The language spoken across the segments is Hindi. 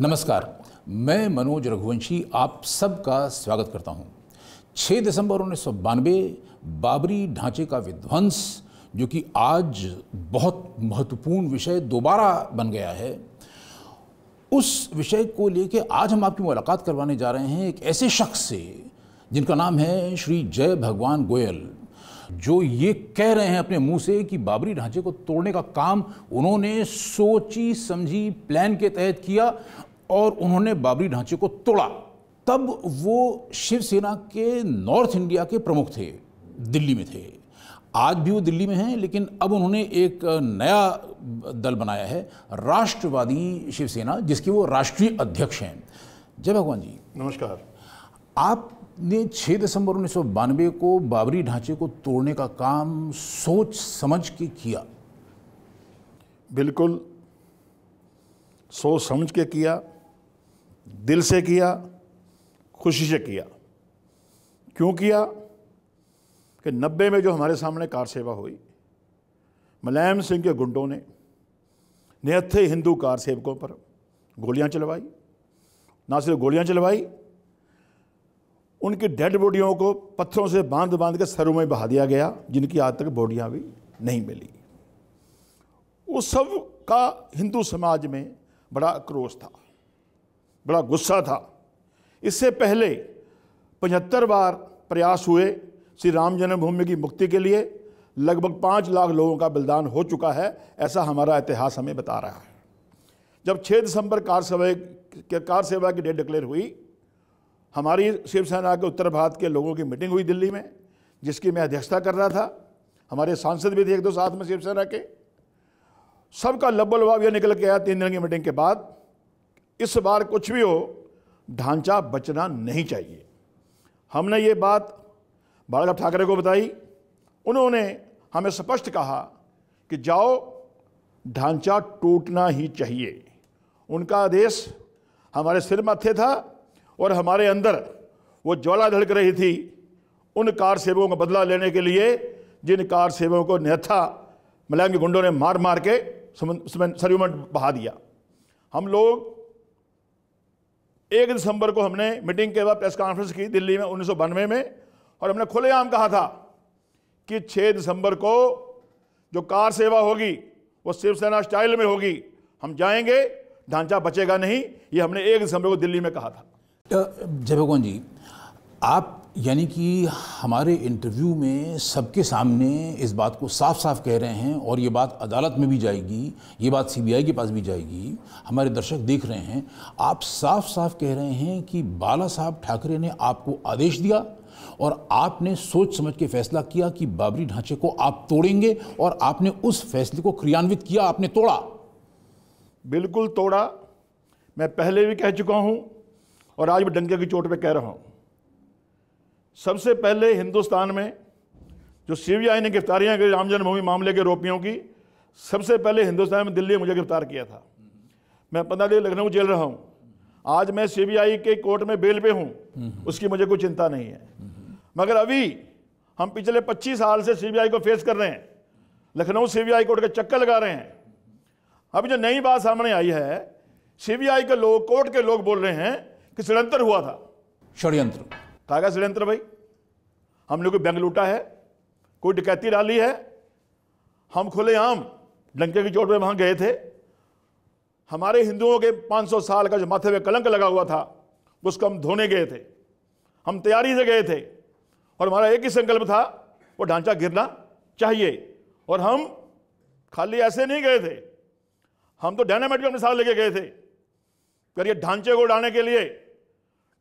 नमस्कार मैं मनोज रघुवंशी आप सबका स्वागत करता हूं। 6 दिसंबर उन्नीस बाबरी ढांचे का विध्वंस जो कि आज बहुत महत्वपूर्ण विषय दोबारा बन गया है उस विषय को लेकर आज हम आपकी मुलाकात करवाने जा रहे हैं एक ऐसे शख्स से जिनका नाम है श्री जय भगवान गोयल जो ये कह रहे हैं अपने मुंह से कि बाबरी ढांचे को तोड़ने का काम उन्होंने सोची समझी प्लान के तहत किया और उन्होंने बाबरी ढांचे को तोड़ा तब वो शिवसेना के नॉर्थ इंडिया के प्रमुख थे दिल्ली में थे आज भी वो दिल्ली में हैं लेकिन अब उन्होंने एक नया दल बनाया है राष्ट्रवादी शिवसेना जिसके वो राष्ट्रीय अध्यक्ष हैं जय भगवान जी नमस्कार आपने 6 दिसंबर उन्नीस को बाबरी ढांचे को तोड़ने का काम सोच समझ के किया बिल्कुल सोच समझ के किया दिल से किया खुशी से किया क्यों किया कि नब्बे में जो हमारे सामने कार सेवा हुई मुलायम सिंह के गुंडों ने निहत्थे हिंदू कार सेवकों पर गोलियां चलवाई ना सिर्फ गोलियां चलवाई उनकी डेड बॉडियों को पत्थरों से बांध बांध के सरों में बहा दिया गया जिनकी आज तक बॉडियाँ भी नहीं मिली उस सब का हिंदू समाज में बड़ा आक्रोश था बड़ा गुस्सा था इससे पहले पचहत्तर बार प्रयास हुए श्री राम जन्मभूमि की मुक्ति के लिए लगभग पाँच लाख लोगों का बलिदान हो चुका है ऐसा हमारा इतिहास हमें बता रहा है जब 6 दिसंबर कार सेवा कार सेवा की डेट डिक्लेयर हुई हमारी शिवसेना के उत्तर भारत के लोगों की मीटिंग हुई दिल्ली में जिसकी मैं अध्यक्षता कर रहा था हमारे सांसद भी थे एक दो साथ में शिवसेना के सबका लब्बल भाव यह निकल के आया तीन दिन की मीटिंग के बाद इस बार कुछ भी हो ढांचा बचना नहीं चाहिए हमने ये बात बाला साहब ठाकरे को बताई उन्होंने हमें स्पष्ट कहा कि जाओ ढांचा टूटना ही चाहिए उनका आदेश हमारे सिर मत्थे था और हमारे अंदर वो ज्वाला धड़क रही थी उन कार सेवकों का बदला लेने के लिए जिन कार सेवकों को निहत्था मलयांग गुंडों ने मार मार के सरयूमेंट बहा दिया हम लोग एक दिसंबर को हमने मीटिंग के बाद प्रेस कॉन्फ्रेंस की दिल्ली में उन्नीस में और हमने खुलेआम कहा था कि 6 दिसंबर को जो कार सेवा होगी वो शिवसेना स्टाइल में होगी हम जाएंगे ढांचा बचेगा नहीं ये हमने एक दिसंबर को दिल्ली में कहा था तो जयभगवान जी आप यानी कि हमारे इंटरव्यू में सबके सामने इस बात को साफ साफ कह रहे हैं और ये बात अदालत में भी जाएगी ये बात सीबीआई के पास भी जाएगी हमारे दर्शक देख रहे हैं आप साफ साफ कह रहे हैं कि बाला साहब ठाकरे ने आपको आदेश दिया और आपने सोच समझ के फैसला किया कि बाबरी ढांचे को आप तोड़ेंगे और आपने उस फैसले को क्रियान्वित किया आपने तोड़ा बिल्कुल तोड़ा मैं पहले भी कह चुका हूँ और आज भी डंगे की चोट पर कह रहा हूँ सबसे पहले हिंदुस्तान में जो सीबीआई ने गिरफ्तारियां की राम जन्मभूमि मामले के आरोपियों की सबसे पहले हिंदुस्तान में दिल्ली में मुझे गिरफ्तार किया था मैं पंद्रह दिन लखनऊ जेल रहा हूं आज मैं सीबीआई के कोर्ट में बेल पे हूं उसकी मुझे कोई चिंता नहीं है मगर अभी हम पिछले 25 साल से सीबीआई को फेस कर रहे हैं लखनऊ सीबीआई कोर्ट के चक्कर लगा रहे हैं अभी जो नई बात सामने आई है सीबीआई के लोग कोर्ट के लोग बोल रहे हैं कि षडयंत्र हुआ था षडयंत्र कागा षड्यंत्र भाई हम लोग को बैंक लूटा है कोई डकैती डाली है हम खुले आम लंके की चोट पर वहां गए थे हमारे हिंदुओं के 500 साल का जो माथे में कलंक लगा हुआ था उसको हम धोने गए थे हम तैयारी से गए थे और हमारा एक ही संकल्प था वो ढांचा गिरना चाहिए और हम खाली ऐसे नहीं गए थे हम तो डायनामाइट को अपने साथ लेके गए थे कर ये ढांचे को उड़ाने के लिए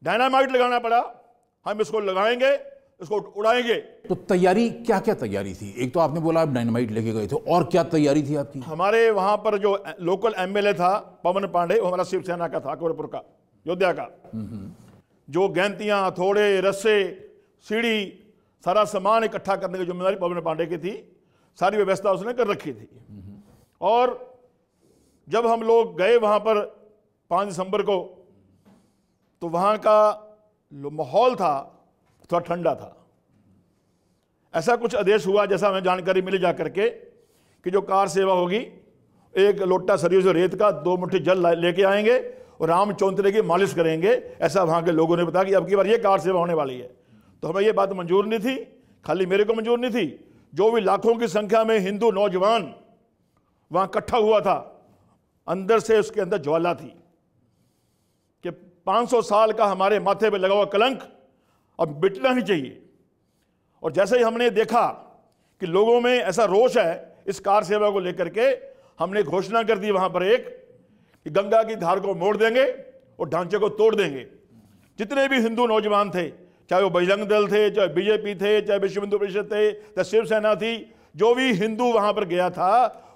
डायनामाइट लगाना पड़ा हम इसको लगाएंगे इसको उड़ाएंगे तो तैयारी क्या क्या तैयारी थी एक तो आपने बोला आप डायनामाइट लेके गए थे और क्या तैयारी थी आपकी हमारे वहां पर जो लोकल एमएलए था पवन पांडे वो हमारा शिवसेना का था अकबरपुर का योद्धा का जो गैंतियां थोड़े रस्से सीढ़ी सारा सामान इकट्ठा करने की जिम्मेदारी पवन पांडे की थी सारी व्यवस्था उसने कर रखी थी और जब हम लोग गए वहां पर पांच दिसंबर को तो वहां का माहौल था थोड़ा ठंडा था ऐसा कुछ आदेश हुआ जैसा हमें जानकारी मिली जा करके कि जो कार सेवा होगी एक लोटा से रेत का दो मुठ्ठी जल लेके आएंगे और राम चौंतरे की मालिश करेंगे ऐसा वहाँ के लोगों ने बताया कि अब की बार ये कार सेवा होने वाली है तो हमें ये बात मंजूर नहीं थी खाली मेरे को मंजूर नहीं थी जो भी लाखों की संख्या में हिंदू नौजवान वहाँ इकट्ठा हुआ था अंदर से उसके अंदर ज्वाला थी 500 साल का हमारे माथे पे लगा हुआ कलंक अब मिटना ही चाहिए और जैसे ही हमने देखा कि लोगों में ऐसा रोष है इस कार सेवा को लेकर के हमने घोषणा कर दी वहां पर एक कि गंगा की धार को मोड़ देंगे और ढांचे को तोड़ देंगे जितने भी हिंदू नौजवान थे चाहे वो बजरंग दल थे चाहे बीजेपी थे चाहे विश्व हिंदू परिषद थे चाहे शिवसेना थी जो भी हिंदू वहां पर गया था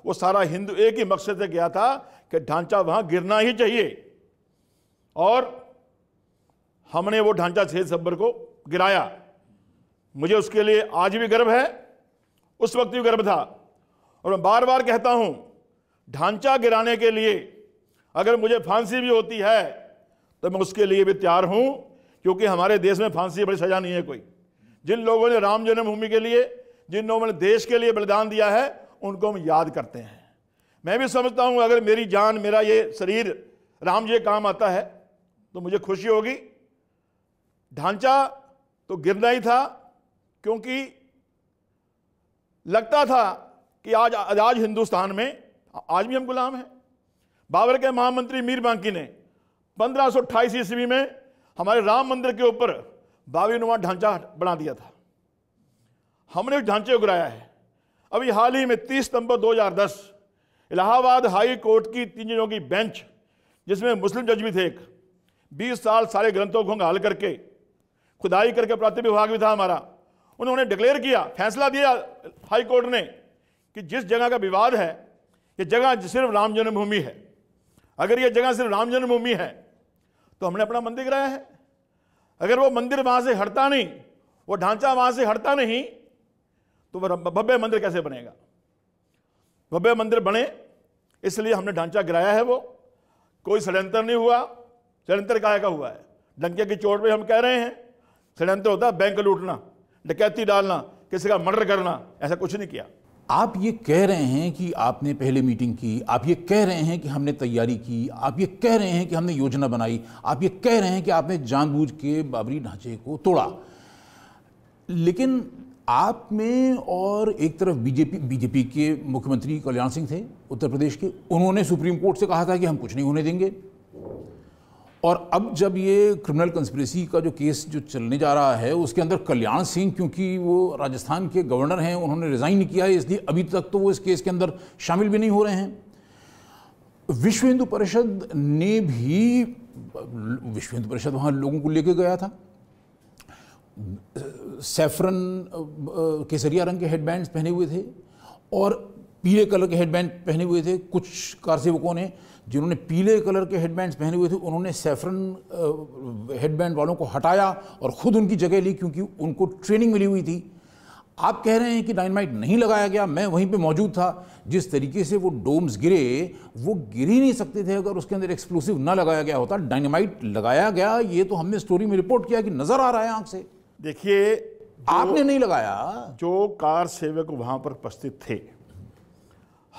वो सारा हिंदू एक ही मकसद से गया था कि ढांचा वहां गिरना ही चाहिए और हमने वो ढांचा छः दिसंबर को गिराया मुझे उसके लिए आज भी गर्व है उस वक्त भी गर्व था और मैं बार बार कहता हूँ ढांचा गिराने के लिए अगर मुझे फांसी भी होती है तो मैं उसके लिए भी तैयार हूँ क्योंकि हमारे देश में फांसी बड़ी सजा नहीं है कोई जिन लोगों ने राम जन्मभूमि के लिए जिन लोगों ने देश के लिए बलिदान दिया है उनको हम याद करते हैं मैं भी समझता हूँ अगर मेरी जान मेरा ये शरीर राम जी काम आता है तो मुझे खुशी होगी ढांचा तो गिरना ही था क्योंकि लगता था कि आज आजाद हिंदुस्तान में आज भी हम गुलाम हैं बाबर के महामंत्री मीर बांकी ने पंद्रह सौ ईस्वी में हमारे राम मंदिर के ऊपर बाबी नुमा ढांचा बना दिया था हमने उस ढांचे को गिराया है अभी हाल ही में 30 सितंबर 2010 इलाहाबाद हाई कोर्ट की तीन जनों की बेंच जिसमें मुस्लिम जज भी थे एक बीस साल सारे ग्रंथों को हल करके खुदाई करके प्राप्ति विभाग भी था हमारा उन्होंने डिक्लेयर किया फैसला दिया हाई कोर्ट ने कि जिस जगह का विवाद है ये जगह सिर्फ राम जन्मभूमि है अगर ये जगह सिर्फ राम जन्मभूमि है तो हमने अपना मंदिर गिराया है अगर वो मंदिर वहाँ से हटता नहीं वो ढांचा वहाँ से हटता नहीं तो वह भव्य मंदिर कैसे बनेगा भव्य मंदिर बने इसलिए हमने ढांचा गिराया है वो कोई षडयंत्र नहीं हुआ षडयंत्र काय का हुआ है डंके की चोट पर हम कह रहे हैं षडयंत्र तो होता बैंक लूटना डकैती डालना किसी का मर्डर करना ऐसा कुछ नहीं किया आप ये कह रहे हैं कि आपने पहले मीटिंग की आप ये कह रहे हैं कि हमने तैयारी की आप ये कह रहे हैं कि हमने योजना बनाई आप ये कह रहे हैं कि आपने जानबूझ के बाबरी ढांचे को तोड़ा लेकिन आप में और एक तरफ बीजेपी बीजेपी के मुख्यमंत्री कल्याण सिंह थे उत्तर प्रदेश के उन्होंने सुप्रीम कोर्ट से कहा था कि हम कुछ नहीं होने देंगे और अब जब ये क्रिमिनल कंस्परेसी का जो केस जो चलने जा रहा है उसके अंदर कल्याण सिंह क्योंकि वो राजस्थान के गवर्नर हैं उन्होंने रिज़ाइन किया है इसलिए अभी तक तो वो इस केस के अंदर शामिल भी नहीं हो रहे हैं विश्व हिंदू परिषद ने भी विश्व हिंदू परिषद वहाँ लोगों को लेके गया था सेफरन केसरिया रंग के हेडबैंड पहने हुए थे और पीले कलर के हेडबैंड पहने हुए थे कुछ कार सेवकों ने जिन्होंने पीले कलर के हेडबैंड्स पहने हुए थे उन्होंने सेफरन हेडबैंड uh, वालों को हटाया और ख़ुद उनकी जगह ली क्योंकि उनको ट्रेनिंग मिली हुई थी आप कह रहे हैं कि डायनमाइट नहीं लगाया गया मैं वहीं पे मौजूद था जिस तरीके से वो डोम्स गिरे वो गिर ही नहीं सकते थे अगर उसके अंदर एक्सप्लोसिव ना लगाया गया होता डायनामाइट लगाया गया ये तो हमने स्टोरी में रिपोर्ट किया कि नज़र आ रहा है आँख से देखिए आपने नहीं लगाया जो कार सेवक वहाँ पर उपस्थित थे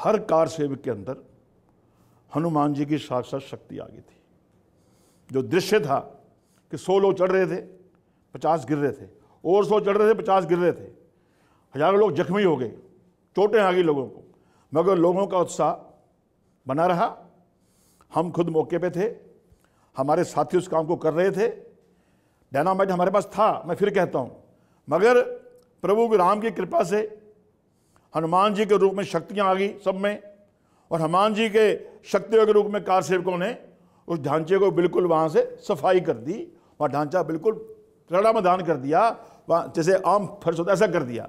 हर कार सेवक के अंदर हनुमान जी की साक्षात शक्ति आ गई थी जो दृश्य था कि सौ लोग चढ़ रहे थे पचास गिर रहे थे और सौ चढ़ रहे थे पचास गिर रहे थे हजारों लोग जख्मी हो गए चोटें आ गई लोगों को मगर लोगों का उत्साह बना रहा हम खुद मौके पे थे हमारे साथी उस काम को कर रहे थे डायनामाइट हमारे पास था मैं फिर कहता हूँ मगर प्रभु राम की कृपा से हनुमान जी के रूप में शक्तियाँ आ गई सब में और हनुमान जी के शक्तियों के रूप में कार सेवकों ने उस ढांचे को बिल्कुल वहाँ से सफाई कर दी और ढांचा बिल्कुल मदान कर दिया वहाँ जैसे आम फर्श होता ऐसा कर दिया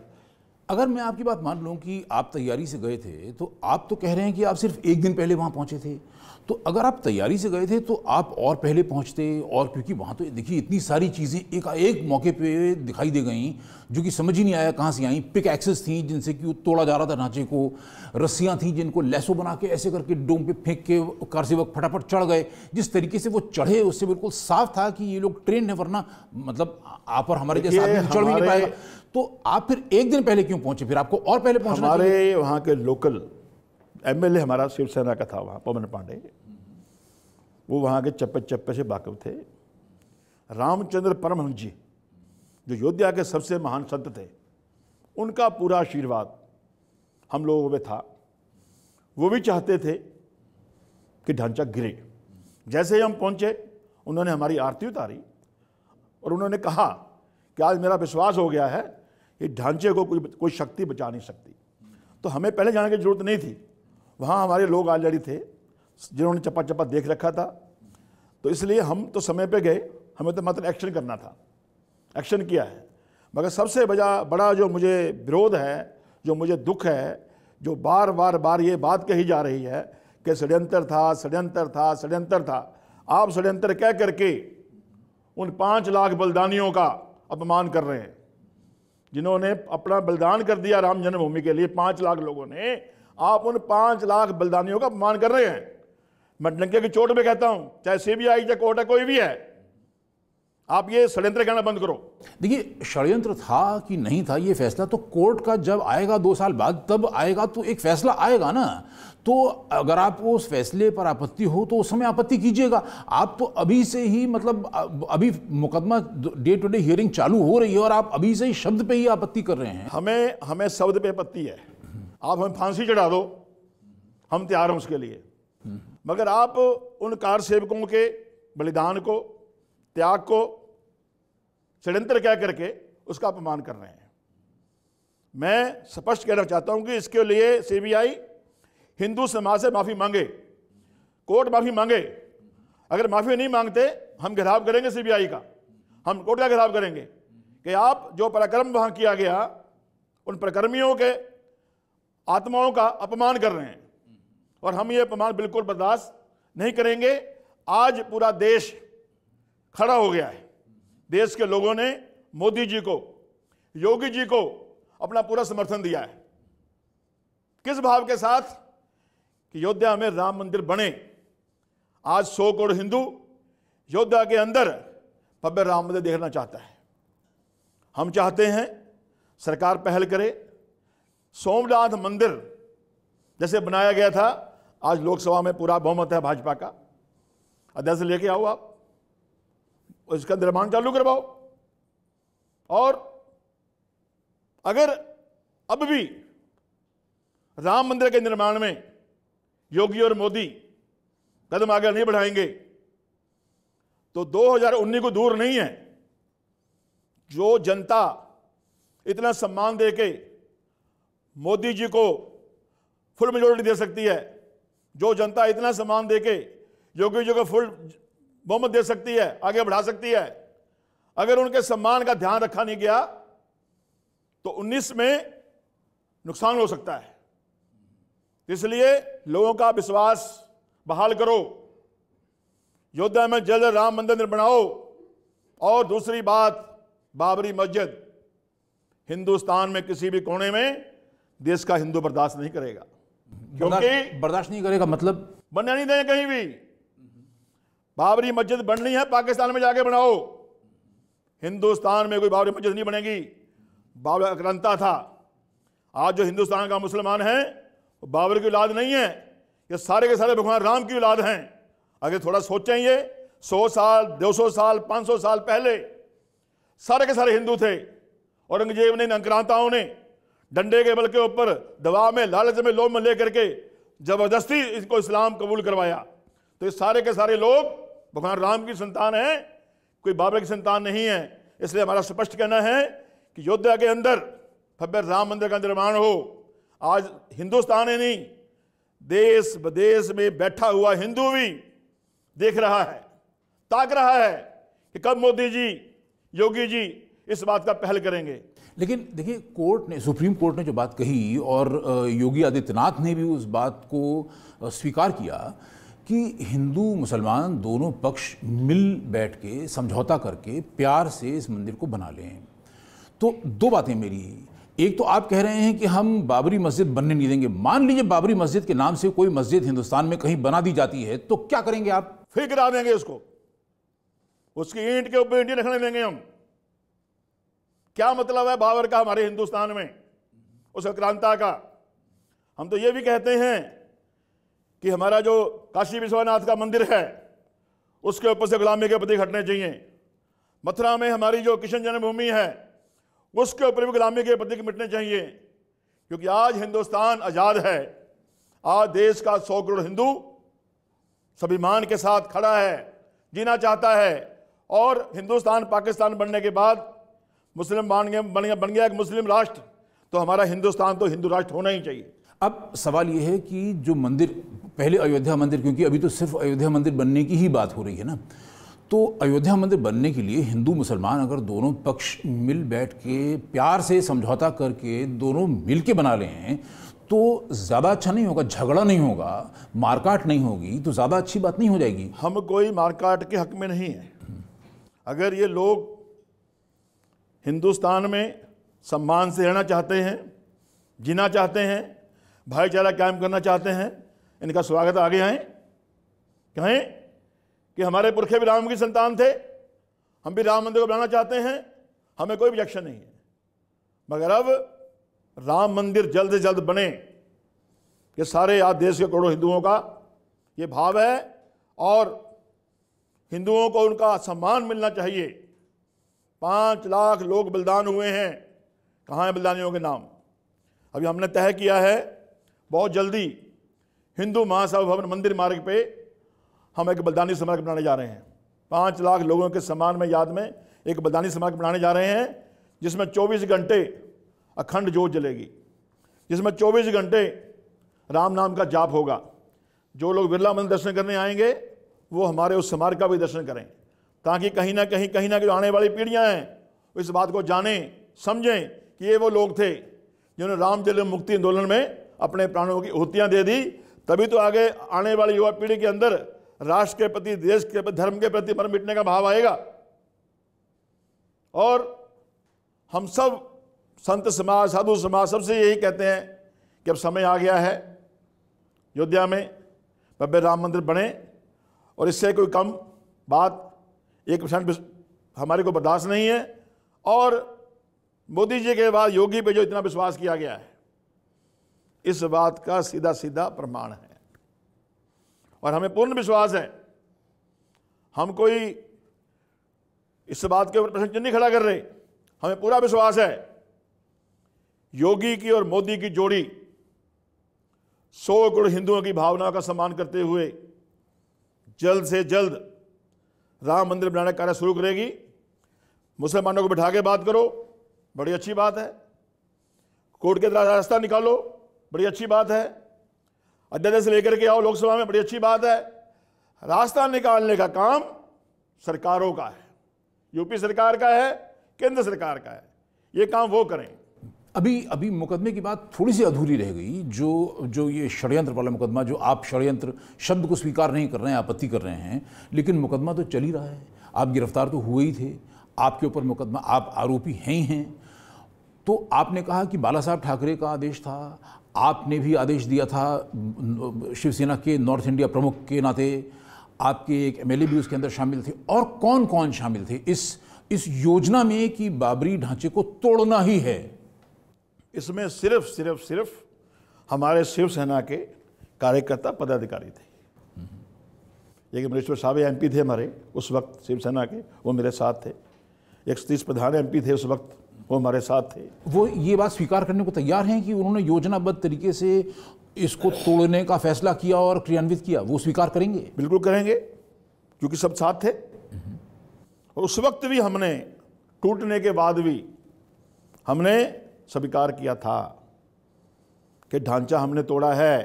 अगर मैं आपकी बात मान लूँ कि आप तैयारी से गए थे तो आप तो कह रहे हैं कि आप सिर्फ एक दिन पहले वहाँ पहुँचे थे तो अगर आप तैयारी से गए थे तो आप और पहले पहुँचते और क्योंकि वहाँ तो देखिए इतनी सारी चीज़ें एक एक मौके पे दिखाई दे गई जो कि समझ ही नहीं आया कहाँ से आई पिक एक्सेस थी जिनसे कि तोड़ा जा रहा था ढांचे को रस्सियाँ थी जिनको लेसो बना के ऐसे करके डोम पे फेंक के कार सेवक फटाफट चढ़ गए जिस तरीके से वो चढ़े उससे बिल्कुल साफ था कि ये लोग ट्रेन है वरना मतलब आप और हमारे जैसे आदमी तो चढ़ भी नहीं पाएगा तो आप फिर एक दिन पहले क्यों पहुंचे फिर आपको और पहले पहुंचना हमारे वहाँ के लोकल एमएलए हमारा शिवसेना का था वहाँ पवन पांडे वो वहाँ के चप्पे चप्पे से वाकिफ थे रामचंद्र परमहंस जी जो योद्या के सबसे महान संत थे उनका पूरा आशीर्वाद हम लोगों में था वो भी चाहते थे कि ढांचा गिरे जैसे ही हम पहुंचे उन्होंने हमारी आरती उतारी और उन्होंने कहा कि आज मेरा विश्वास हो गया है ये ढांचे को कोई कोई शक्ति बचा नहीं सकती तो हमें पहले जाने की जरूरत नहीं थी वहाँ हमारे लोग ऑलरेडी थे जिन्होंने चपा चपा देख रखा था तो इसलिए हम तो समय पे गए हमें तो मतलब एक्शन करना था एक्शन किया है मगर सबसे बजा बड़ा जो मुझे विरोध है जो मुझे दुख है जो बार बार बार ये बात कही जा रही है कि षड्यंत्र था षड्यंत्र था षड्यंत्र था आप षड्यंत्र कह करके उन पाँच लाख बलिदानियों का अपमान कर रहे हैं जिन्होंने अपना बलिदान कर दिया राम जन्मभूमि के लिए पांच लाख लोगों ने आप उन पांच लाख बलिदानियों का अपमान कर रहे हैं मैं डंके की चोट में कहता हूं चाहे सी बी आई चाहे कोर्ट है कोई भी है आप ये षड्यंत्र कहना बंद करो देखिए षड्यंत्र था कि नहीं था ये फैसला तो कोर्ट का जब आएगा दो साल बाद तब आएगा तो एक फैसला आएगा ना तो अगर आप उस फैसले पर आपत्ति हो तो उस समय आपत्ति कीजिएगा आप तो अभी से ही मतलब अभी मुकदमा डे टू डे हियरिंग चालू हो रही है और आप अभी से ही शब्द पे ही आपत्ति कर रहे हैं हमें हमें शब्द पे आपत्ति है आप हमें फांसी चढ़ा दो हम तैयार हैं उसके लिए मगर आप उन कार सेवकों के बलिदान को त्याग को षड्यंत्र कह करके उसका अपमान कर रहे हैं मैं स्पष्ट कहना चाहता हूं कि इसके लिए सीबीआई हिंदू समाज से माफी मांगे कोर्ट माफी मांगे अगर माफी नहीं मांगते हम घेराव करेंगे सीबीआई का हम कोर्ट का घेराव करेंगे कि आप जो पराक्रम वहां किया गया उन प्रकर्मियों के आत्माओं का अपमान कर रहे हैं और हम ये अपमान बिल्कुल बर्दाश्त नहीं करेंगे आज पूरा देश खड़ा हो गया है देश के लोगों ने मोदी जी को योगी जी को अपना पूरा समर्थन दिया है किस भाव के साथ कि योद्धा में राम मंदिर बने आज सौ करोड़ हिंदू योद्धा के अंदर भव्य राम मंदिर देखना चाहता है हम चाहते हैं सरकार पहल करे सोमनाथ मंदिर जैसे बनाया गया था आज लोकसभा में पूरा बहुमत है भाजपा का अध्यक्ष लेके आओ आप और इसका निर्माण चालू करवाओ और अगर अब भी राम मंदिर के निर्माण में योगी और मोदी कदम आगे नहीं बढ़ाएंगे तो 2019 को दूर नहीं है जो जनता इतना सम्मान दे के मोदी जी को फुल मेजोरिटी दे सकती है जो जनता इतना सम्मान दे के योगी जी को फुल बहुमत दे सकती है आगे बढ़ा सकती है अगर उनके सम्मान का ध्यान रखा नहीं गया तो 19 में नुकसान हो सकता है इसलिए लोगों का विश्वास बहाल करो योद्धा में जल्द राम मंदिर बनाओ और दूसरी बात बाबरी मस्जिद हिंदुस्तान में किसी भी कोने में देश का हिंदू बर्दाश्त नहीं करेगा क्योंकि बर्दाश्त नहीं करेगा मतलब बनने नहीं देंगे कहीं भी बाबरी मस्जिद बननी है पाकिस्तान में जाके बनाओ हिंदुस्तान में कोई बाबरी मस्जिद नहीं बनेगी बाबर अक्रंता था आज जो हिंदुस्तान का मुसलमान है वो बाबर की औलाद नहीं है ये सारे के सारे भगवान राम की औलाद हैं अगर थोड़ा सोचें ये सौ साल दो सौ साल पाँच सौ साल पहले सारे के सारे हिंदू थे औरंगजेब ने अंक्रांताओं ने डंडे के बल के ऊपर दबाव में लालच में लोभ में ले के जबरदस्ती इसको इस्लाम कबूल करवाया तो ये सारे के सारे लोग भगवान राम की संतान हैं कोई बाबा की संतान नहीं है इसलिए हमारा स्पष्ट कहना है कि योद्धा के अंदर भव्य राम मंदिर का निर्माण हो आज हिंदुस्तान ही नहीं देश विदेश में बैठा हुआ हिंदू भी देख रहा है ताक रहा है कि कब मोदी जी योगी जी इस बात का पहल करेंगे लेकिन देखिए कोर्ट ने सुप्रीम कोर्ट ने जो बात कही और योगी आदित्यनाथ ने भी उस बात को स्वीकार किया कि हिंदू मुसलमान दोनों पक्ष मिल बैठ के समझौता करके प्यार से इस मंदिर को बना लें तो दो बातें मेरी एक तो आप कह रहे हैं कि हम बाबरी मस्जिद बनने नहीं देंगे मान लीजिए बाबरी मस्जिद के नाम से कोई मस्जिद हिंदुस्तान में कहीं बना दी जाती है तो क्या करेंगे आप फिर गिरा देंगे उसको उसकी ईंट के ऊपर ईंटी रखने देंगे हम क्या मतलब है बाबर का हमारे हिंदुस्तान में उस अक्रांता का हम तो यह भी कहते हैं कि हमारा जो काशी विश्वनाथ का मंदिर है उसके ऊपर से गुलामी के प्रतीक हटने चाहिए मथुरा में हमारी जो किशन जन्मभूमि है उसके ऊपर भी गुलामी के प्रतीक मिटने चाहिए क्योंकि आज हिंदुस्तान आज़ाद है आज देश का सौ करोड़ हिंदू स्वाभिमान के साथ खड़ा है जीना चाहता है और हिंदुस्तान पाकिस्तान बनने के बाद मुस्लिम बन गया बन गया बन गया एक मुस्लिम राष्ट्र तो हमारा हिंदुस्तान तो हिंदू राष्ट्र होना ही चाहिए अब सवाल यह है कि जो मंदिर पहले अयोध्या मंदिर क्योंकि अभी तो सिर्फ अयोध्या मंदिर बनने की ही बात हो रही है ना तो अयोध्या मंदिर बनने के लिए हिंदू मुसलमान अगर दोनों पक्ष मिल बैठ के प्यार से समझौता करके दोनों मिल के बना लें तो ज़्यादा अच्छा नहीं होगा झगड़ा नहीं होगा मारकाट नहीं होगी तो ज़्यादा अच्छी बात नहीं हो जाएगी हम कोई मारकाट के हक में नहीं है अगर ये लोग हिंदुस्तान में सम्मान से रहना चाहते हैं जीना चाहते हैं भाईचारा कायम करना चाहते हैं इनका स्वागत आगे आए कहें कि हमारे पुरखे भी राम की संतान थे हम भी राम मंदिर को बनाना चाहते हैं हमें कोई ऑब्जेक्शन नहीं है मगर अब राम मंदिर जल्द से जल्द बने ये सारे आज देश के करोड़ों हिंदुओं का ये भाव है और हिंदुओं को उनका सम्मान मिलना चाहिए पाँच लाख लोग बलिदान हुए हैं कहाँ हैं बलिदानियों के नाम अभी हमने तय किया है बहुत जल्दी हिंदू महासभा भवन मंदिर मार्ग पे हम एक बलिदानी स्मारक बनाने जा रहे हैं पाँच लाख लोगों के सम्मान में याद में एक बलिदानी स्मारक बनाने जा रहे हैं जिसमें चौबीस घंटे अखंड जोत जलेगी जिसमें चौबीस घंटे राम नाम का जाप होगा जो लोग बिरला मंदिर दर्शन करने आएंगे वो हमारे उस स्मारक का भी दर्शन करें ताकि कहीं ना कहीं कहीं ना कहीं आने वाली पीढ़ियाँ हैं इस बात को जानें समझें कि ये वो लोग थे जिन्होंने राम जन्म मुक्ति आंदोलन में अपने प्राणों की होतियाँ दे दी तभी तो आगे आने वाली युवा पीढ़ी के अंदर राष्ट्र के प्रति देश के प्रति धर्म के प्रति मर मिटने का भाव आएगा और हम सब संत समाज साधु समाज सबसे यही कहते हैं कि अब समय आ गया है अयोध्या में भव्य राम मंदिर बने और इससे कोई कम बात एक परसेंट हमारे को बर्दाश्त नहीं है और मोदी जी के बाद योगी पे जो इतना विश्वास किया गया है इस बात का सीधा सीधा प्रमाण है और हमें पूर्ण विश्वास है हम कोई इस बात के ऊपर प्रश्न चिन्ह नहीं खड़ा कर रहे हमें पूरा विश्वास है योगी की और मोदी की जोड़ी सौ करोड़ हिंदुओं की भावना का सम्मान करते हुए जल्द से जल्द राम मंदिर बनाने का कार्य शुरू करेगी मुसलमानों को बिठा के बात करो बड़ी अच्छी बात है कोर्ट के द्वारा रास्ता निकालो बड़ी अच्छी बात है अध्यादेश से लेकर के आओ लोकसभा में बड़ी अच्छी बात है रास्ता निकालने का काम सरकारों का है यूपी सरकार का है केंद्र सरकार का है ये काम वो करें अभी अभी मुकदमे की बात थोड़ी सी अधूरी रह गई जो जो ये षड्यंत्र वाला मुकदमा जो आप षड्यंत्र शब्द को स्वीकार नहीं कर रहे हैं आपत्ति कर रहे हैं लेकिन मुकदमा तो चल ही रहा है आप गिरफ्तार तो हुए ही थे आपके ऊपर मुकदमा आप आरोपी हैं ही हैं तो आपने कहा कि बाला साहब ठाकरे का आदेश था आपने भी आदेश दिया था शिवसेना के नॉर्थ इंडिया प्रमुख के नाते आपके एक एमएलए भी उसके अंदर शामिल थे और कौन कौन शामिल थे इस इस योजना में कि बाबरी ढांचे को तोड़ना ही है इसमें सिर्फ सिर्फ सिर्फ हमारे शिवसेना के कार्यकर्ता पदाधिकारी थे एक अमरेश्वर साहब एम थे हमारे उस वक्त शिवसेना के वो मेरे साथ थे एक सतीश प्रधान एम थे उस वक्त वो हमारे साथ थे वो ये बात स्वीकार करने को तैयार हैं कि उन्होंने योजनाबद्ध तरीके से इसको तोड़ने का फैसला किया और क्रियान्वित किया वो स्वीकार करेंगे बिल्कुल करेंगे क्योंकि सब साथ थे और उस वक्त भी हमने टूटने के बाद भी हमने स्वीकार किया था कि ढांचा हमने तोड़ा है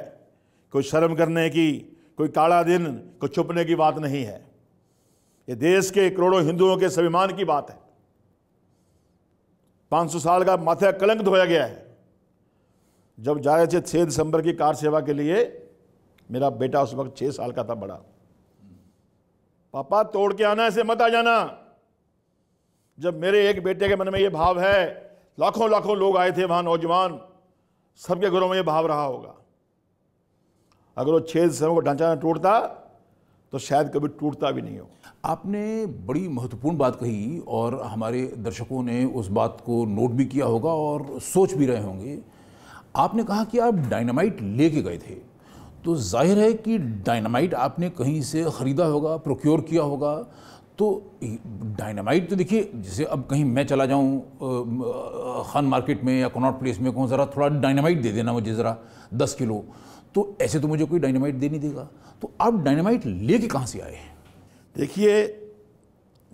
कोई शर्म करने की कोई काला दिन कोई छुपने की बात नहीं है ये देश के करोड़ों हिंदुओं के स्वाभिमान की बात है 500 साल का माथा कलंक धोया गया है जब जा रहे थे छः दिसंबर की कार सेवा के लिए मेरा बेटा उस वक्त छः साल का था बड़ा पापा तोड़ के आना ऐसे मत आ जाना जब मेरे एक बेटे के मन में ये भाव है लाखों लाखों लोग आए थे वहाँ नौजवान सबके घरों में ये भाव रहा होगा अगर वो छः दिसंबर को ढांचा टूटता तो शायद कभी टूटता भी नहीं हो आपने बड़ी महत्वपूर्ण बात कही और हमारे दर्शकों ने उस बात को नोट भी किया होगा और सोच भी रहे होंगे आपने कहा कि आप डायनामाइट लेके गए थे तो जाहिर है कि डायनामाइट आपने कहीं से ख़रीदा होगा प्रोक्योर किया होगा तो डायनामाइट तो देखिए जैसे अब कहीं मैं चला जाऊं खान मार्केट में या कनॉट प्लेस में कहूँ ज़रा थोड़ा डायनामाइट दे देना मुझे ज़रा दस किलो तो ऐसे तो मुझे कोई डायनामाइट दे नहीं देगा तो आप डायनामाइट लेके कहाँ से आए हैं देखिए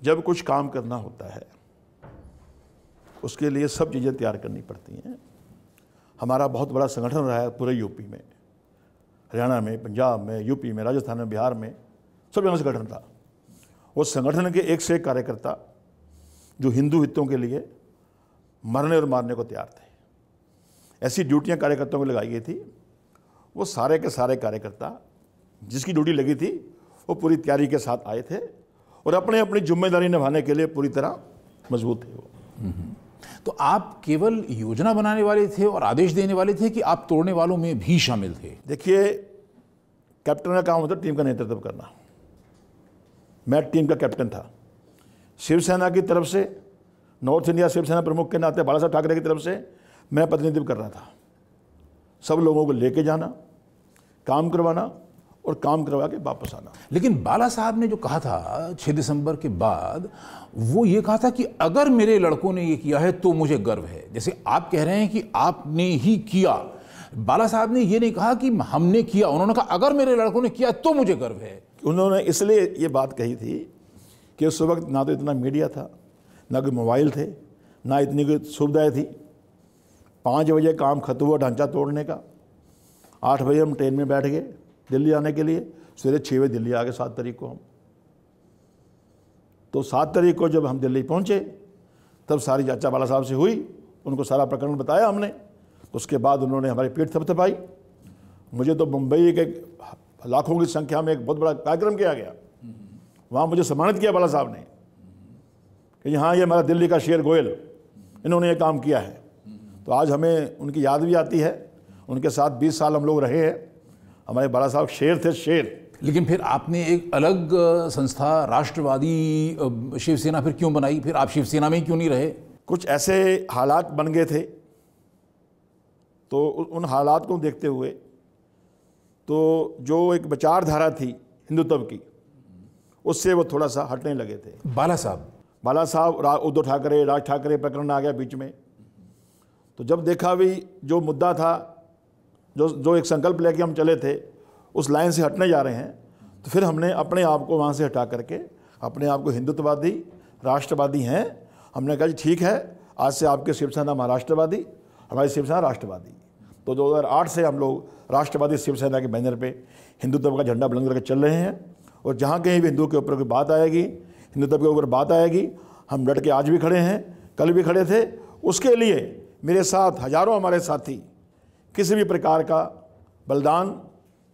जब कुछ काम करना होता है उसके लिए सब चीज़ें तैयार करनी पड़ती हैं हमारा बहुत बड़ा संगठन रहा है पूरे यूपी में हरियाणा में पंजाब में यूपी में राजस्थान में बिहार में सब जगह संगठन था उस संगठन के एक से एक कार्यकर्ता जो हिंदू हितों के लिए मरने और मारने को तैयार थे ऐसी ड्यूटियाँ कार्यकर्ताओं को लगाई गई थी वो सारे के सारे कार्यकर्ता जिसकी ड्यूटी लगी थी वो पूरी तैयारी के साथ आए थे और अपने अपनी जिम्मेदारी निभाने के लिए पूरी तरह मजबूत थे वो हम्म। तो आप केवल योजना बनाने वाले थे और आदेश देने वाले थे कि आप तोड़ने वालों में भी शामिल थे देखिए कैप्टन का काम होता टीम का नेतृत्व करना मैं टीम का कैप्टन था शिवसेना की तरफ से नॉर्थ इंडिया शिवसेना प्रमुख के नाते बाला साहब ठाकरे की तरफ से मैं प्रतिनिधित्व कर रहा था सब लोगों को लेके जाना काम करवाना और काम करवा के वापस आना लेकिन बाला साहब ने जो कहा था 6 दिसंबर के बाद वो ये कहा था कि अगर मेरे लड़कों ने ये किया है तो मुझे गर्व है जैसे आप कह रहे हैं कि आपने ही किया बाला साहब ने ये नहीं कहा कि हमने किया उन्होंने कहा अगर मेरे लड़कों ने किया तो मुझे गर्व है उन्होंने इसलिए ये बात कही थी कि उस वक्त ना तो इतना मीडिया था ना कोई मोबाइल थे ना इतनी कोई सुविधाएँ थी पाँच बजे काम खत्म हुआ ढांचा तोड़ने का आठ बजे हम ट्रेन में बैठ गए दिल्ली आने के लिए सवेरे छः बजे दिल्ली आ गए सात तारीख को हम तो सात तारीख को जब हम दिल्ली पहुँचे तब सारी चाचा बाला साहब से हुई उनको सारा प्रकरण बताया हमने उसके बाद उन्होंने हमारी पीठ थपथपाई मुझे तो मुंबई के लाखों की संख्या में एक बहुत बड़ा कार्यक्रम किया गया वहाँ मुझे सम्मानित किया बाला साहब ने कि हाँ ये हमारा दिल्ली का शेर गोयल इन्होंने ये काम किया है तो आज हमें उनकी याद भी आती है उनके साथ 20 साल हम लोग रहे हैं हमारे बड़ा साहब शेर थे शेर लेकिन फिर आपने एक अलग संस्था राष्ट्रवादी शिवसेना फिर क्यों बनाई फिर आप शिवसेना में ही क्यों नहीं रहे कुछ ऐसे हालात बन गए थे तो उन हालात को देखते हुए तो जो एक विचारधारा थी हिंदुत्व की उससे वो थोड़ा सा हटने लगे थे बाला साहब बाला साहब उद्धव ठाकरे राज ठाकरे प्रकरण आ गया बीच में तो जब देखा भी जो मुद्दा था जो जो एक संकल्प लेके हम चले थे उस लाइन से हटने जा रहे हैं तो फिर हमने अपने आप को वहाँ से हटा करके अपने आप को हिंदुत्ववादी राष्ट्रवादी हैं हमने कहा जी ठीक है आज से आपके शिवसेना महाराष्ट्रवादी हमारी शिवसेना राष्ट्रवादी तो 2008 से हम लोग राष्ट्रवादी शिवसेना के बैनर पे हिंदुत्व का झंडा बुलंद करके चल रहे हैं और जहाँ कहीं भी हिंदुओं के ऊपर कोई बात आएगी हिंदुत्व के ऊपर बात आएगी हम डट के आज भी खड़े हैं कल भी खड़े थे उसके लिए मेरे साथ हजारों हमारे साथी किसी भी प्रकार का बलिदान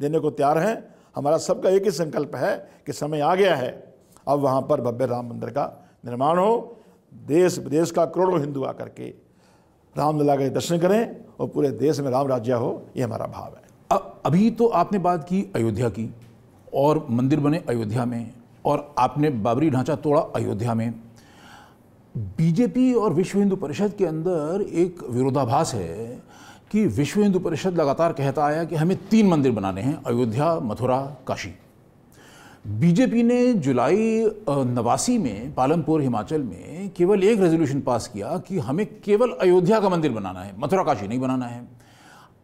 देने को तैयार हैं हमारा सबका एक ही संकल्प है कि समय आ गया है अब वहाँ पर भव्य राम मंदिर का निर्माण हो देश विदेश का करोड़ों हिंदू आकर के रामलला के दर्शन करें और पूरे देश में राम राज्य हो ये हमारा भाव है अब अभी तो आपने बात की अयोध्या की और मंदिर बने अयोध्या में और आपने बाबरी ढांचा तोड़ा अयोध्या में बीजेपी और विश्व हिंदू परिषद के अंदर एक विरोधाभास है कि विश्व हिंदू परिषद लगातार कहता आया कि हमें तीन मंदिर बनाने हैं अयोध्या मथुरा काशी बीजेपी ने जुलाई नवासी में पालमपुर हिमाचल में केवल एक रेजोल्यूशन पास किया कि हमें केवल अयोध्या का मंदिर बनाना है मथुरा काशी नहीं बनाना है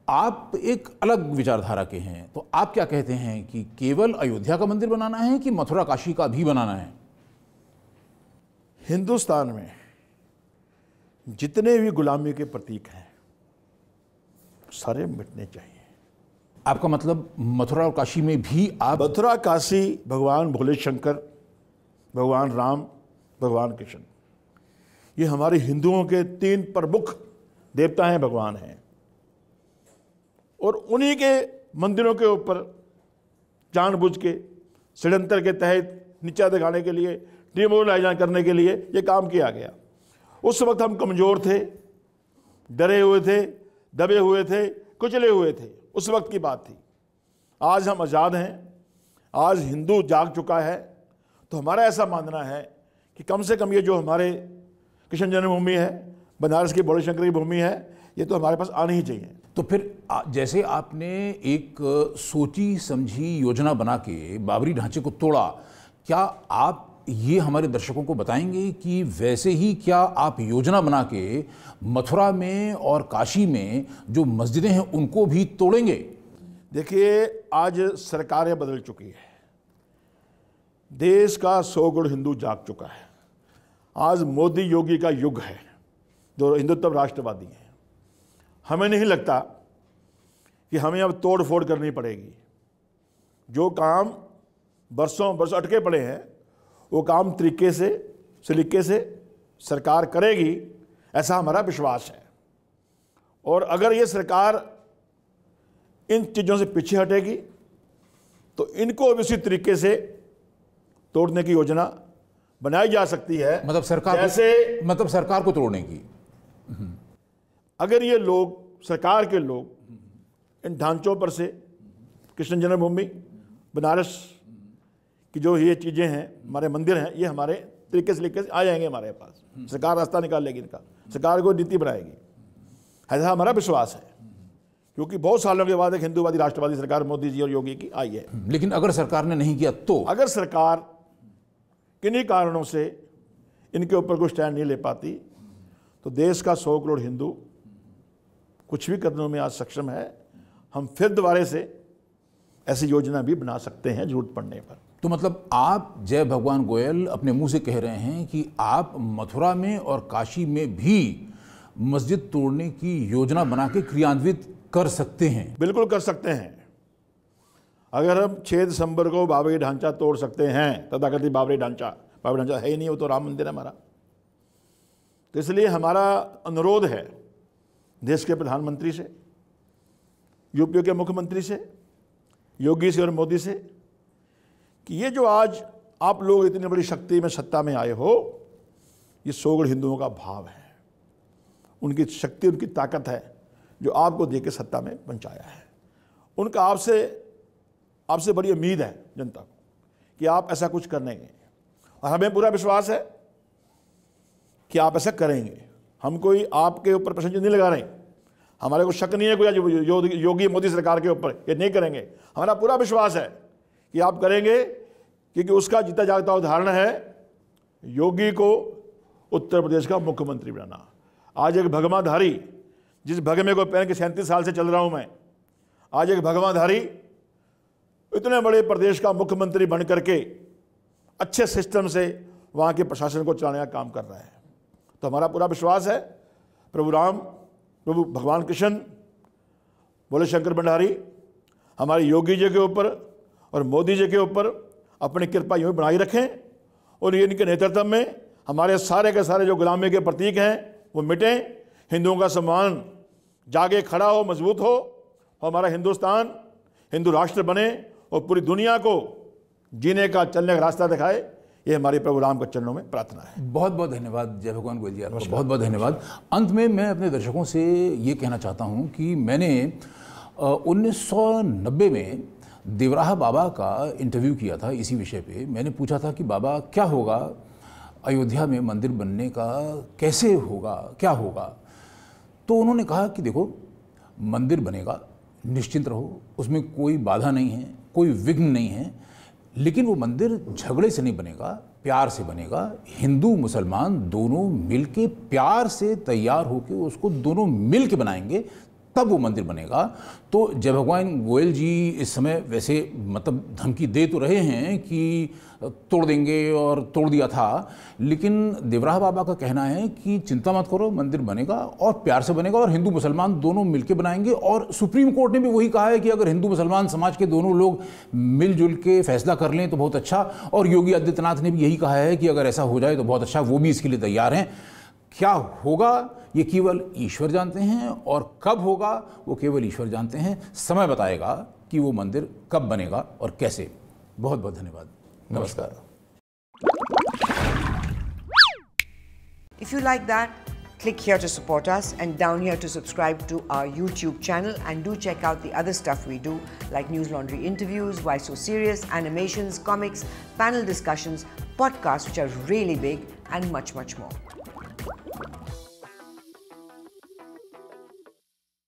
आप एक अलग विचारधारा के हैं तो आप क्या कहते हैं कि केवल अयोध्या का मंदिर बनाना है कि मथुरा काशी का भी बनाना है हिंदुस्तान में जितने भी गुलामी के प्रतीक हैं सारे मिटने चाहिए आपका मतलब मथुरा और काशी में भी आप मथुरा काशी भगवान भोले शंकर भगवान राम भगवान कृष्ण ये हमारे हिंदुओं के तीन प्रमुख देवता हैं भगवान हैं और उन्हीं के मंदिरों के ऊपर जानबूझ के षडंतर के तहत नीचा दिखाने के लिए डिमोरलाइजान करने के लिए ये काम किया गया उस वक्त हम कमज़ोर थे डरे हुए थे दबे हुए थे कुचले हुए थे उस वक्त की बात थी आज हम आज़ाद हैं आज हिंदू जाग चुका है तो हमारा ऐसा मानना है कि कम से कम ये जो हमारे कृष्ण जन्मभूमि है बनारस की बड़े शंकर की भूमि है ये तो हमारे पास आनी ही चाहिए तो फिर जैसे आपने एक सोची समझी योजना बना के बाबरी ढांचे को तोड़ा क्या आप ये हमारे दर्शकों को बताएंगे कि वैसे ही क्या आप योजना बना के मथुरा में और काशी में जो मस्जिदें हैं उनको भी तोड़ेंगे देखिए आज सरकारें बदल चुकी है देश का सौ गुण हिंदू जाग चुका है आज मोदी योगी का युग है जो हिंदुत्व राष्ट्रवादी है हमें नहीं लगता कि हमें अब तोड़ फोड़ करनी पड़ेगी जो काम बरसों बरसों अटके पड़े हैं वो काम तरीके से सलीके से सरकार करेगी ऐसा हमारा विश्वास है और अगर ये सरकार इन चीज़ों से पीछे हटेगी तो इनको भी उसी तरीके से तोड़ने की योजना बनाई जा सकती है मतलब सरकार जैसे मतलब सरकार को तोड़ने की अगर ये लोग सरकार के लोग इन ढांचों पर से कृष्ण जन्मभूमि बनारस कि जो ये चीज़ें हैं हमारे मंदिर हैं ये हमारे तरीके से लेकर आ जाएंगे हमारे पास सरकार रास्ता निकाल लेगी इनका सरकार को नीति बनाएगी ऐसा हमारा विश्वास है क्योंकि बहुत सालों के बाद एक हिंदूवादी राष्ट्रवादी सरकार मोदी जी और योगी की आई है लेकिन अगर सरकार ने नहीं किया तो अगर सरकार किन्हीं कारणों से इनके ऊपर कोई स्टैंड नहीं ले पाती तो देश का सौ करोड़ हिंदू कुछ भी कदमों में आज सक्षम है हम फिर दोबारे से ऐसी योजना भी बना सकते हैं जरूरत पड़ने पर तो मतलब आप जय भगवान गोयल अपने मुंह से कह रहे हैं कि आप मथुरा में और काशी में भी मस्जिद तोड़ने की योजना बना के क्रियान्वित कर सकते हैं बिल्कुल कर सकते हैं अगर हम छः दिसंबर को बाबरी ढांचा तोड़ सकते हैं तथाकथित बाबरी ढांचा बाबरी ढांचा है ही नहीं वो तो राम मंदिर है हमारा तो इसलिए हमारा अनुरोध है देश के प्रधानमंत्री से यूपीओ के मुख्यमंत्री से योगी से और मोदी से कि ये जो आज आप लोग इतनी बड़ी शक्ति में सत्ता में आए हो ये सोगढ़ हिंदुओं का भाव है उनकी शक्ति उनकी ताकत है जो आपको दे के सत्ता में पहुंचाया है उनका आपसे आपसे बड़ी उम्मीद है जनता को कि आप ऐसा कुछ करेंगे और हमें पूरा विश्वास है कि आप ऐसा करेंगे हम कोई आपके ऊपर प्रश्न नहीं लगा रहे हमारे को शक नहीं है कोई योगी मोदी सरकार के ऊपर ये नहीं करेंगे हमारा पूरा विश्वास है कि आप करेंगे क्योंकि उसका जीता जागता उदाहरण है योगी को उत्तर प्रदेश का मुख्यमंत्री बनाना आज एक भगवाधारी जिस भगमे को पहन के सैंतीस साल से चल रहा हूं मैं आज एक भगवाधारी इतने बड़े प्रदेश का मुख्यमंत्री बन करके अच्छे सिस्टम से वहां के प्रशासन को चलाने का काम कर रहा है तो हमारा पूरा विश्वास है प्रभु राम प्रभु भगवान कृष्ण भोले शंकर भंडारी हमारे योगी जी के ऊपर और मोदी जी के ऊपर अपनी कृपा यूँ बनाई रखें और इनके नेतृत्व में हमारे सारे के सारे जो गुलामी के प्रतीक हैं वो मिटें हिंदुओं का सम्मान जागे खड़ा हो मजबूत हो और हमारा हिंदुस्तान हिंदू राष्ट्र बने और पूरी दुनिया को जीने का चलने का रास्ता दिखाए ये हमारे प्रभु राम के चरणों में प्रार्थना है बहुत बहुत धन्यवाद जय भगवान गोल जी आपको बहुत बहुत धन्यवाद अंत में मैं अपने दर्शकों से ये कहना चाहता हूँ कि मैंने उन्नीस में देवराहा बाबा का इंटरव्यू किया था इसी विषय पे मैंने पूछा था कि बाबा क्या होगा अयोध्या में मंदिर बनने का कैसे होगा क्या होगा तो उन्होंने कहा कि देखो मंदिर बनेगा निश्चिंत रहो उसमें कोई बाधा नहीं है कोई विघ्न नहीं है लेकिन वो मंदिर झगड़े से नहीं बनेगा प्यार से बनेगा हिंदू मुसलमान दोनों मिल के प्यार से तैयार होकर उसको दोनों मिल के बनाएंगे तब वो मंदिर बनेगा तो जय भगवान गोयल जी इस समय वैसे मतलब धमकी दे तो रहे हैं कि तोड़ देंगे और तोड़ दिया था लेकिन देवराह बाबा का कहना है कि चिंता मत करो मंदिर बनेगा और प्यार से बनेगा और हिंदू मुसलमान दोनों मिलकर बनाएंगे और सुप्रीम कोर्ट ने भी वही कहा है कि अगर हिंदू मुसलमान समाज के दोनों लोग मिलजुल के फैसला कर लें तो बहुत अच्छा और योगी आदित्यनाथ ने भी यही कहा है कि अगर ऐसा हो जाए तो बहुत अच्छा वो भी इसके लिए तैयार हैं क्या होगा ये केवल ईश्वर जानते हैं और कब होगा वो केवल ईश्वर जानते हैं समय बताएगा कि वो मंदिर कब बनेगा और कैसे बहुत बहुत धन्यवाद नमस्कार if you like that click here to support us and down here to subscribe to our YouTube channel and do check out the other stuff we do like Newslaundry interviews why so serious animation comics panel discussion podcast which are really big and much much more